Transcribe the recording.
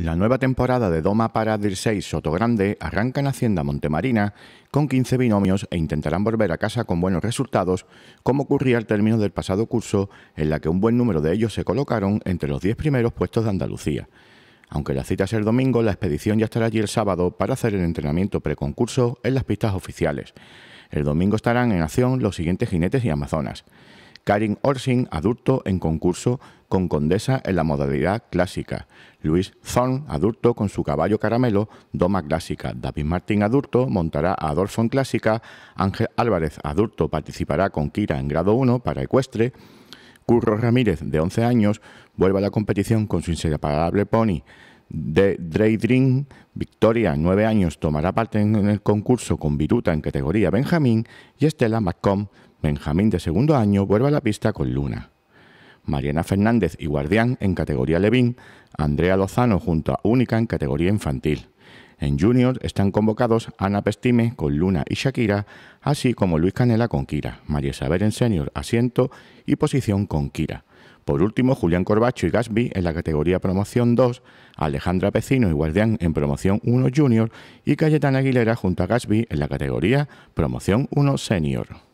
La nueva temporada de Doma para 6 Sotogrande arranca en Hacienda Montemarina con 15 binomios e intentarán volver a casa con buenos resultados, como ocurría al término del pasado curso, en la que un buen número de ellos se colocaron entre los 10 primeros puestos de Andalucía. Aunque la cita es el domingo, la expedición ya estará allí el sábado para hacer el entrenamiento preconcurso en las pistas oficiales. El domingo estarán en acción los siguientes jinetes y amazonas. Karin Orsing, adulto en concurso con Condesa en la modalidad clásica, Luis Zorn, adulto con su caballo caramelo, doma clásica, David Martin, adulto, montará a Adolfo en clásica, Ángel Álvarez, adulto, participará con Kira en grado 1 para ecuestre, Curro Ramírez, de 11 años, vuelve a la competición con su inseparable pony. De Dream Victoria, 9 años, tomará parte en el concurso con Viruta en categoría Benjamín y Estela McComb Benjamín de segundo año vuelve a la pista con Luna. Mariana Fernández y Guardián en categoría Levín, Andrea Lozano junto a Única en categoría infantil. En junior están convocados Ana Pestime con Luna y Shakira, así como Luis Canela con Kira, María Isabel en senior asiento y posición con Kira. Por último, Julián Corbacho y Gasby en la categoría promoción 2, Alejandra Pecino y Guardián en promoción 1 junior y Cayetana Aguilera junto a Gasby en la categoría promoción 1 senior.